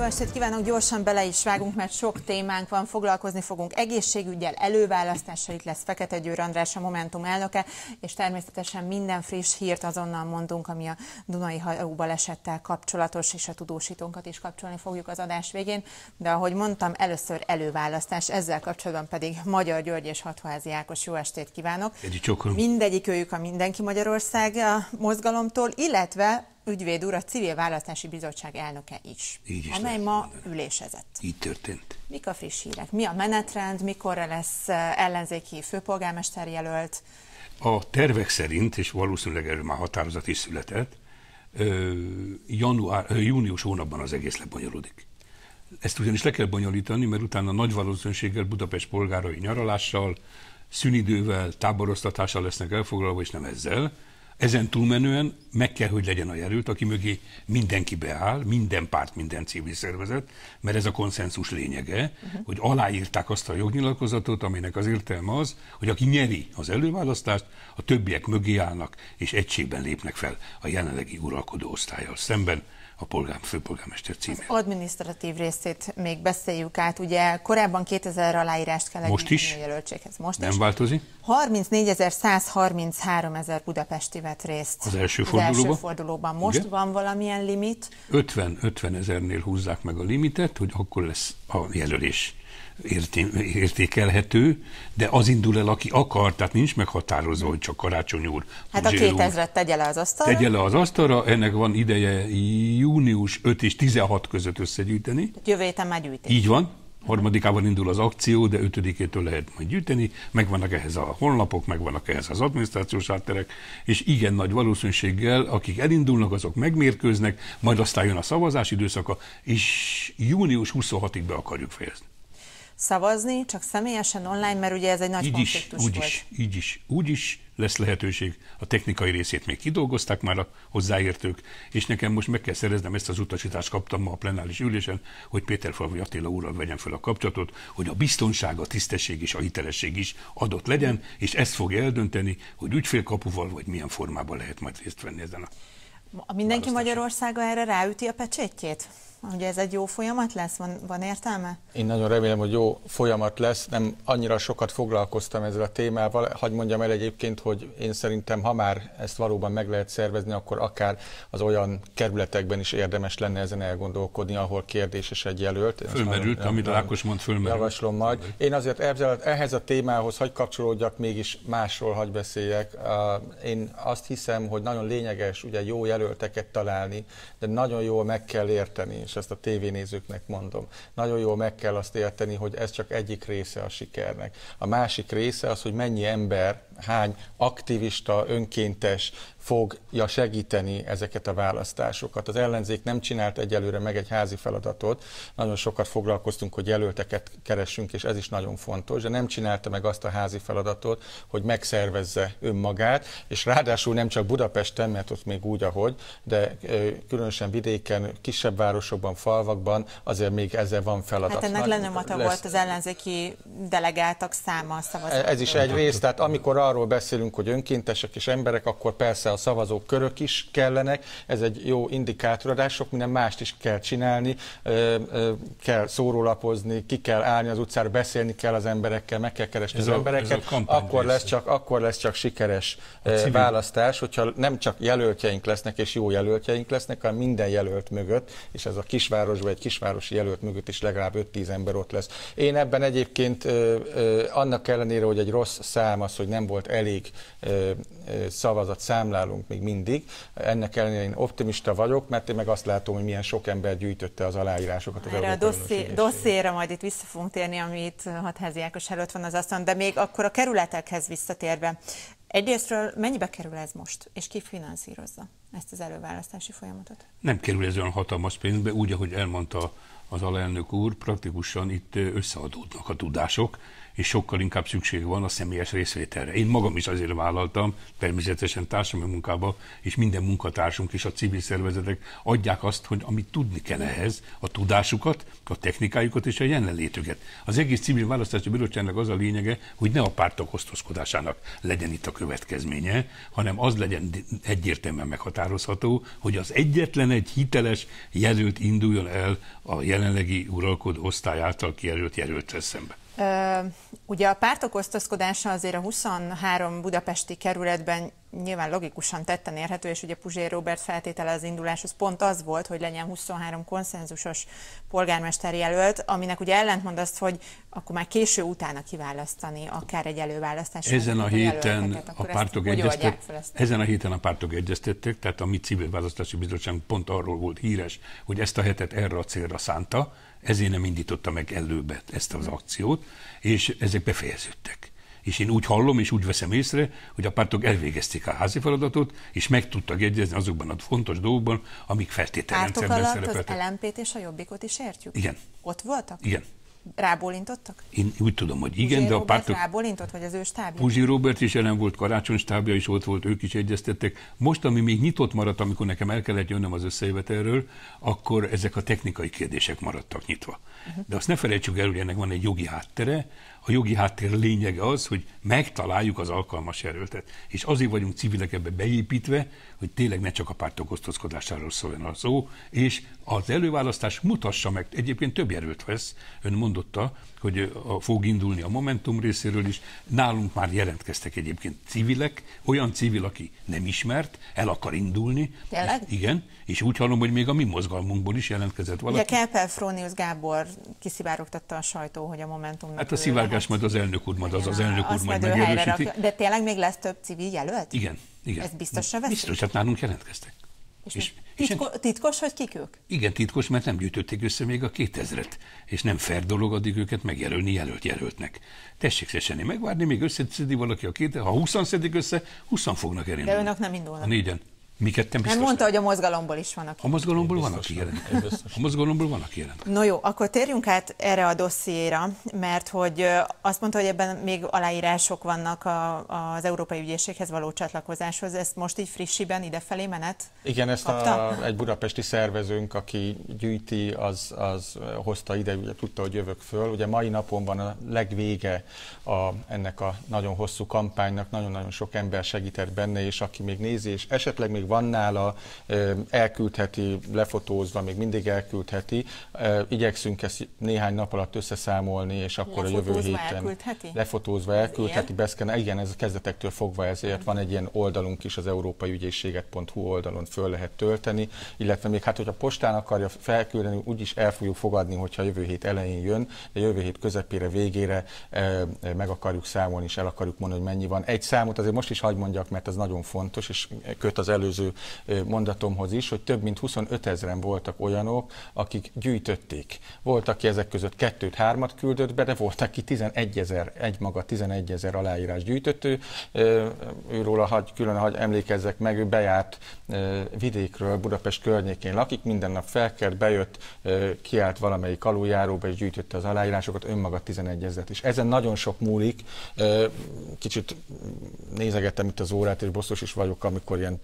Jó estét kívánok, gyorsan bele is vágunk, mert sok témánk van, foglalkozni fogunk egészségügyel, előválasztással, itt lesz Fekete Győr András, a Momentum elnöke, és természetesen minden friss hírt azonnal mondunk, ami a Dunai hajó balesettel kapcsolatos, és a tudósítónkat is kapcsolni fogjuk az adás végén, de ahogy mondtam, először előválasztás, ezzel kapcsolatban pedig Magyar György és Hatházi Ákos, jó estét kívánok! Mindegyik őjük a Mindenki Magyarország a mozgalomtól, illetve ügyvéd úr a Civil Választási Bizottság elnöke is, Így is amely ma mondani. ülésezett. Így történt. Mik a friss hírek? Mi a menetrend? Mikorra lesz eh, ellenzéki főpolgármester jelölt? A tervek szerint, és valószínűleg erről már határozat is született, január, június hónapban az egész lebonyolódik. Ezt ugyanis le kell bonyolítani, mert utána nagy valószínűséggel Budapest polgárai nyaralással, szünidővel, táboroztatással lesznek elfoglalva, és nem ezzel, ezen túlmenően meg kell, hogy legyen a jelölt, aki mögé mindenki beáll, minden párt, minden civil szervezet, mert ez a konszenzus lényege, uh-huh. hogy aláírták azt a jognyilatkozatot, aminek az értelme az, hogy aki nyeri az előválasztást, a többiek mögé állnak és egységben lépnek fel a jelenlegi uralkodó osztályjal szemben, a polgár, főpolgármester címét. Az adminisztratív részét még beszéljük át. Ugye korábban 2000 aláírást kell Most is? A jelöltséghez. Most Nem is. változik? 34.133 ezer budapesti vett részt. Az első fordulóban? Az első fordulóban. Most Igen? van valamilyen limit? 50 50 ezernél húzzák meg a limitet, hogy akkor lesz a jelölés értékelhető, de az indul el, aki akar, tehát nincs meghatározó, hogy csak Karácsony úr. Hát a 2000-et tegye le az asztalra. Tegye le az asztalra, ennek van ideje június 5 és 16 között összegyűjteni. Hát jövő héten már gyűjtés. Így van, harmadikában indul az akció, de ötödikétől lehet majd gyűjteni, megvannak ehhez a honlapok, megvannak ehhez az adminisztrációs átterek, és igen nagy valószínűséggel, akik elindulnak, azok megmérkőznek, majd aztán jön a szavazás időszaka, és június 26-ig be akarjuk fejezni szavazni, csak személyesen online, mert ugye ez egy nagy így konfliktus is, úgy volt. Is, így is, úgy is lesz lehetőség. A technikai részét még kidolgozták már a hozzáértők, és nekem most meg kell szereznem ezt az utasítást, kaptam ma a plenáris ülésen, hogy Péter Falvi Attila úrral vegyem fel a kapcsolatot, hogy a biztonság, a tisztesség és a hitelesség is adott legyen, és ezt fogja eldönteni, hogy ügyfélkapuval vagy milyen formában lehet majd részt venni ezen a Mindenki Magyarországa erre ráüti a pecsétjét? Ugye ez egy jó folyamat lesz? Van, van értelme? Én nagyon remélem, hogy jó folyamat lesz. Nem annyira sokat foglalkoztam ezzel a témával. Hagy mondjam el egyébként, hogy én szerintem, ha már ezt valóban meg lehet szervezni, akkor akár az olyan kerületekben is érdemes lenne ezen elgondolkodni, ahol kérdéses egy jelölt. Én fölmerült, amit Ákos mond, fölmerült. Javaslom majd. Én azért ezzel, ehhez a témához hagy kapcsolódjak, mégis másról hagy beszéljek. Én azt hiszem, hogy nagyon lényeges ugye jó jelölteket találni, de nagyon jól meg kell érteni és ezt a tévénézőknek mondom. Nagyon jól meg kell azt érteni, hogy ez csak egyik része a sikernek. A másik része az, hogy mennyi ember hány aktivista, önkéntes fogja segíteni ezeket a választásokat. Az ellenzék nem csinált egyelőre meg egy házi feladatot, nagyon sokat foglalkoztunk, hogy jelölteket keressünk, és ez is nagyon fontos, de nem csinálta meg azt a házi feladatot, hogy megszervezze önmagát, és ráadásul nem csak Budapesten, mert ott még úgy, ahogy, de különösen vidéken, kisebb városokban, falvakban azért még ezzel van feladat. Hát ennek lenne volt az ellenzéki delegáltak száma a szavazat. Ez is egy rész, tehát amikor a arról beszélünk, hogy önkéntesek és emberek, akkor persze a szavazók körök is kellenek, ez egy jó indikátor, de hát sok minden mást is kell csinálni, kell szórólapozni, ki kell állni az utcára, beszélni kell az emberekkel, meg kell keresni ez az a, embereket, akkor lesz, csak, akkor lesz csak sikeres civil... választás, hogyha nem csak jelöltjeink lesznek, és jó jelöltjeink lesznek, hanem minden jelölt mögött, és ez a vagy egy kisvárosi jelölt mögött is legalább 5-10 ember ott lesz. Én ebben egyébként annak ellenére, hogy egy rossz szám az, hogy nem volt volt elég szavazat számlálunk még mindig. Ennek ellenére én optimista vagyok, mert én meg azt látom, hogy milyen sok ember gyűjtötte az aláírásokat. Az Erre a dosszéra majd itt vissza fogunk térni, amit Hatházi Ákos előtt van az asztalon, de még akkor a kerületekhez visszatérve. Egyrésztről mennyibe kerül ez most, és ki finanszírozza ezt az előválasztási folyamatot? Nem kerül ez olyan hatalmas pénzbe, úgy, ahogy elmondta az alelnök úr, praktikusan itt összeadódnak a tudások, és sokkal inkább szükség van a személyes részvételre. Én magam is azért vállaltam, természetesen társadalmi munkába, és minden munkatársunk és a civil szervezetek adják azt, hogy amit tudni kell ehhez, a tudásukat, a technikájukat és a jelenlétüket. Az egész civil választási bizottságnak az a lényege, hogy ne a pártok osztozkodásának legyen itt a következménye, hanem az legyen egyértelműen meghatározható, hogy az egyetlen egy hiteles jelölt induljon el a jelenlegi uralkodó osztály által kijelölt jelöltre szembe. Ugye a pártok osztozkodása azért a 23 budapesti kerületben nyilván logikusan tetten érhető, és ugye Puzsér Robert feltétele az induláshoz pont az volt, hogy legyen 23 konszenzusos polgármester jelölt, aminek ugye ellentmond azt, hogy akkor már késő utána kiválasztani akár egy előválasztás. Ezen a héten a pártok egyeztet, ezen a héten a pártok egyeztettek, tehát a mi civil választási bizottság pont arról volt híres, hogy ezt a hetet erre a célra szánta, ezért nem indította meg előbb ezt az akciót, és ezek befejeződtek. És én úgy hallom, és úgy veszem észre, hogy a pártok elvégezték a házi feladatot, és meg tudtak egyezni azokban a fontos dolgokban, amik feltételrendszerben szerepeltek. Pártok alatt az LMP-t és a Jobbikot is értjük? Igen. Ott voltak? Igen. Rábólintottak? Én úgy tudom, hogy igen, Puzsi de a Robert pártok... rábólintott, vagy az ő stábja? Puzsi Robert is jelen volt, Karácsony stábja is ott volt, ők is egyeztettek. Most, ami még nyitott maradt, amikor nekem el kellett jönnöm az összejövetelről, akkor ezek a technikai kérdések maradtak nyitva. Uh-huh. De azt ne felejtsük el, hogy ennek van egy jogi háttere, a jogi háttér lényege az, hogy megtaláljuk az alkalmas erőltet. És azért vagyunk civilek ebbe beépítve, hogy tényleg ne csak a pártok osztozkodásáról szóljon a szó, és az előválasztás mutassa meg, egyébként több erőt vesz, ön mondotta, hogy a, fog indulni a Momentum részéről is, nálunk már jelentkeztek egyébként civilek, olyan civil, aki nem ismert, el akar indulni. Tényleg? És, igen, és úgy hallom, hogy még a mi mozgalmunkból is jelentkezett valaki. Ugye Kelpel Frónius Gábor kiszivárogtatta a sajtó, hogy a Momentum. Hát a Világos, majd az elnök úr majd az az elnök úr majd megerősíti. De tényleg még lesz több civil jelölt? Igen, igen. Ez biztosra veszik? Biztos, hát nálunk jelentkeztek. És, és, titko, és titkos, hogy kik ők? Igen, titkos, mert nem gyűjtötték össze még a 2000-et, és nem fair dolog addig őket megjelölni jelölt jelöltnek. Tessék szeseni megvárni, még összeszedi valaki a két, ha 20 szedik össze, 20 fognak elindulni. De önök nem indulnak. A négyen. Mi ketten biztos. Nem mondta, hogy a mozgalomból is van, aki. A mozgalomból van, aki jelent. A mozgalomból van, aki jelent. No jó, akkor térjünk át erre a dossziéra, mert hogy azt mondta, hogy ebben még aláírások vannak a, az Európai Ügyészséghez való csatlakozáshoz. Ezt most így frissiben idefelé menet? Igen, ezt a, egy budapesti szervezőnk, aki gyűjti, az, az hozta ide, ugye tudta, hogy jövök föl. Ugye mai napon van a legvége a, ennek a nagyon hosszú kampánynak, nagyon-nagyon sok ember segített benne, és aki még nézi, és esetleg még van nála, elküldheti, lefotózva, még mindig elküldheti. Igyekszünk ezt néhány nap alatt összeszámolni, és akkor a jövő héten elküldheti? lefotózva elküldheti. Beszken, igen, ez a kezdetektől fogva ezért van egy ilyen oldalunk is, az európai ügyészséget.hu oldalon föl lehet tölteni, illetve még hát, hogyha postán akarja felküldeni, úgyis el fogjuk fogadni, hogyha jövő hét elején jön, de jövő hét közepére, végére meg akarjuk számolni, és el akarjuk mondani, hogy mennyi van. Egy számot azért most is hagyd mondjak, mert ez nagyon fontos, és köt az előző előző mondatomhoz is, hogy több mint 25 ezeren voltak olyanok, akik gyűjtötték. Volt, aki ezek között kettőt, hármat küldött be, de volt, aki 11 ezer, egymaga 11 ezer aláírás gyűjtöttő. Őról a hagy, külön hagy emlékezzek meg, ő bejárt vidékről, Budapest környékén lakik, minden nap felkelt, bejött, kiállt valamelyik aluljáróba és gyűjtötte az aláírásokat, önmaga 11 ezeret. is. ezen nagyon sok múlik. Kicsit nézegettem itt az órát, és bosszus is vagyok, amikor ilyen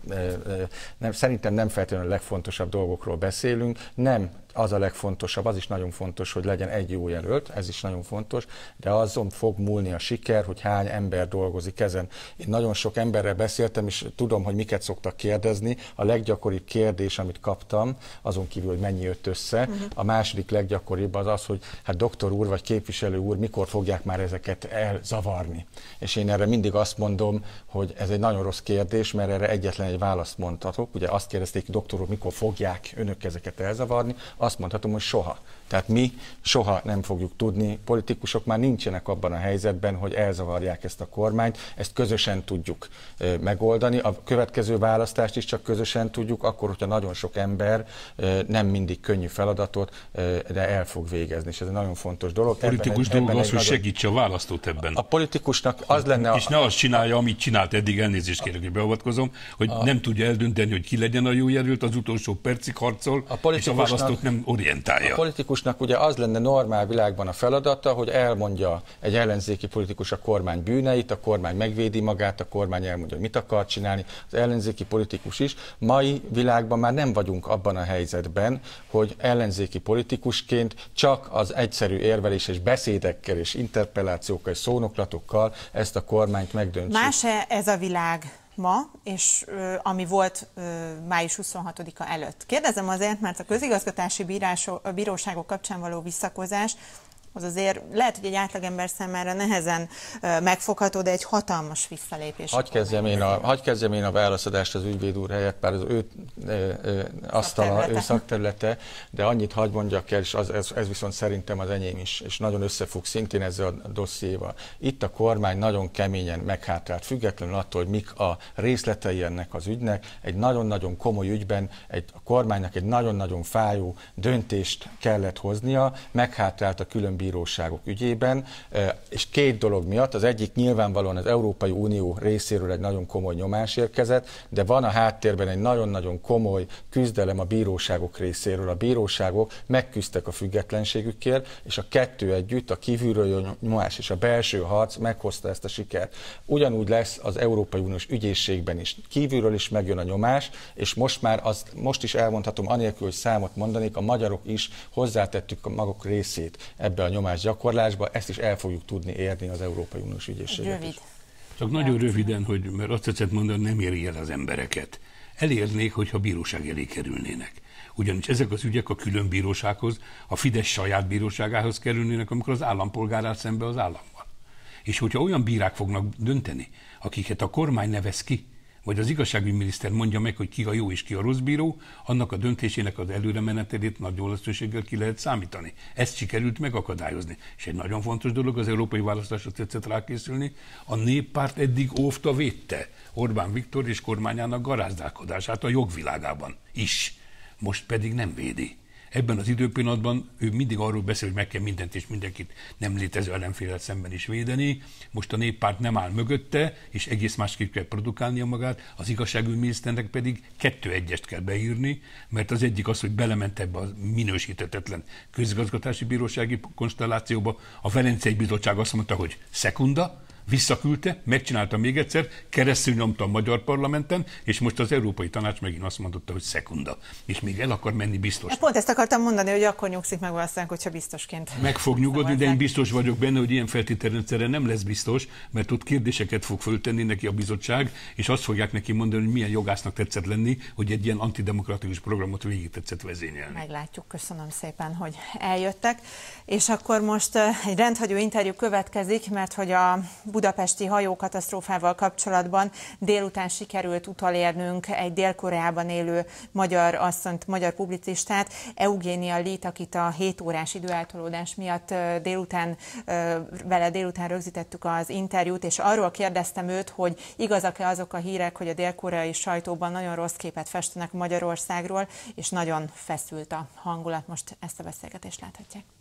nem, szerintem nem feltétlenül a legfontosabb dolgokról beszélünk, nem az a legfontosabb, az is nagyon fontos, hogy legyen egy jó jelölt, ez is nagyon fontos, de azon fog múlni a siker, hogy hány ember dolgozik ezen. Én nagyon sok emberrel beszéltem, és tudom, hogy miket szoktak kérdezni. A leggyakoribb kérdés, amit kaptam, azon kívül, hogy mennyi jött össze, uh-huh. a második leggyakoribb az az, hogy hát doktor úr vagy képviselő úr, mikor fogják már ezeket elzavarni. És én erre mindig azt mondom, hogy ez egy nagyon rossz kérdés, mert erre egyetlen egy választ mondhatok. Ugye azt kérdezték, doktor úr, mikor fogják önök ezeket elzavarni, azt mondhatom, hogy soha. Tehát mi soha nem fogjuk tudni, politikusok már nincsenek abban a helyzetben, hogy elzavarják ezt a kormányt, ezt közösen tudjuk megoldani. A következő választást is csak közösen tudjuk, akkor, hogyha nagyon sok ember nem mindig könnyű feladatot, de el fog végezni, és ez egy nagyon fontos dolog. A politikus dolog az, hogy segítse a választót ebben. A politikusnak az lenne... És a... ne azt csinálja, amit csinált eddig, elnézést kérek, hogy beavatkozom, hogy a... nem tudja eldönteni, hogy ki legyen a jó jelölt, az utolsó percig harcol, a és a választót nem orientálja. A politikusnak ugye az lenne normál világban a feladata, hogy elmondja egy ellenzéki politikus a kormány bűneit, a kormány megvédi magát, a kormány elmondja, hogy mit akar csinálni, az ellenzéki politikus is. Mai világban már nem vagyunk abban a helyzetben, hogy ellenzéki politikusként csak az egyszerű érvelés és beszédekkel és interpellációkkal és szónoklatokkal ezt a kormányt megdöntsük. Más-e ez a világ? ma, és ö, ami volt ö, május 26-a előtt. Kérdezem azért, mert a közigazgatási bírások, a bíróságok kapcsán való visszakozás az azért lehet, hogy egy átlagember számára nehezen megfogható, de egy hatalmas visszalépés. Hagy kezdjem, én a, hagy kezdjem én a válaszadást az ügyvéd úr helyett, bár az ő asztala, szakterülete. ő szakterülete, de annyit hagy mondjak el, és az, ez, ez viszont szerintem az enyém is, és nagyon összefog szintén ezzel a dossziéval. Itt a kormány nagyon keményen meghátrált, függetlenül attól, hogy mik a részletei ennek az ügynek, egy nagyon-nagyon komoly ügyben egy, a kormánynak egy nagyon-nagyon fájó döntést kellett hoznia, meghátrált a különböző bíróságok ügyében, e, és két dolog miatt, az egyik nyilvánvalóan az Európai Unió részéről egy nagyon komoly nyomás érkezett, de van a háttérben egy nagyon-nagyon komoly küzdelem a bíróságok részéről. A bíróságok megküzdtek a függetlenségükért, és a kettő együtt, a kívülről nyomás és a belső harc meghozta ezt a sikert. Ugyanúgy lesz az Európai Uniós ügyészségben is. Kívülről is megjön a nyomás, és most már azt most is elmondhatom, anélkül, hogy számot mondanék, a magyarok is hozzátettük a maguk részét ebbe a gyakorlásba, ezt is el fogjuk tudni érni az Európai Uniós ügyészséget Rövid. Is. Csak nagyon röviden, hogy, mert azt tetszett mondani, nem éri el az embereket. Elérnék, hogyha bíróság elé kerülnének. Ugyanis ezek az ügyek a külön bírósághoz, a Fidesz saját bíróságához kerülnének, amikor az állampolgár áll szembe az állammal. És hogyha olyan bírák fognak dönteni, akiket a kormány nevez ki, vagy az igazságügyminiszter mondja meg, hogy ki a jó és ki a rossz bíró, annak a döntésének az előre menetelét nagy valószínűséggel ki lehet számítani. Ezt sikerült megakadályozni. És egy nagyon fontos dolog, az európai választásra tetszett rákészülni, a néppárt eddig óvta védte Orbán Viktor és kormányának garázdálkodását a jogvilágában is. Most pedig nem védi ebben az időpillanatban ő mindig arról beszél, hogy meg kell mindent és mindenkit nem létező ellenfélet szemben is védeni. Most a néppárt nem áll mögötte, és egész másképp kell produkálnia magát, az igazságügyminiszternek pedig kettő egyest kell beírni, mert az egyik az, hogy belement ebbe a minősítetetlen közigazgatási bírósági konstellációba. A Velencei Bizottság azt mondta, hogy szekunda, visszaküldte, megcsinálta még egyszer, keresztül nyomta a magyar parlamenten, és most az Európai Tanács megint azt mondotta, hogy szekunda. És még el akar menni biztos. Hát pont ezt akartam mondani, hogy akkor nyugszik meg valószínűleg, hogyha biztosként. Meg fog nyugodni, de én biztos vagyok benne, hogy ilyen feltételrendszerre nem lesz biztos, mert ott kérdéseket fog föltenni neki a bizottság, és azt fogják neki mondani, hogy milyen jogásznak tetszett lenni, hogy egy ilyen antidemokratikus programot végig tetszett vezényelni. Meglátjuk, köszönöm szépen, hogy eljöttek. És akkor most eh, egy rendhagyó interjú következik, mert hogy a budapesti hajókatasztrófával kapcsolatban délután sikerült utalérnünk egy Dél-Koreában élő magyar asszonyt, magyar publicistát, Eugénia Lít, akit a 7 órás időeltolódás miatt délután, vele délután rögzítettük az interjút, és arról kérdeztem őt, hogy igazak-e azok a hírek, hogy a dél-koreai sajtóban nagyon rossz képet festenek Magyarországról, és nagyon feszült a hangulat. Most ezt a beszélgetést láthatják.